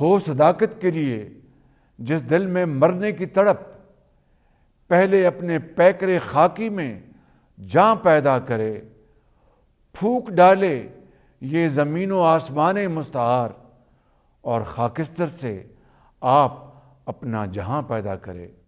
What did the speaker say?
हो सदाकत के लिए जिस दिल में मरने की तड़प पहले अपने पैकरे खाकी में जां पैदा करे फूक डाले ये ज़मीन व आसमान मुस्तार और खाकिस्तर से आप अपना जहां पैदा करें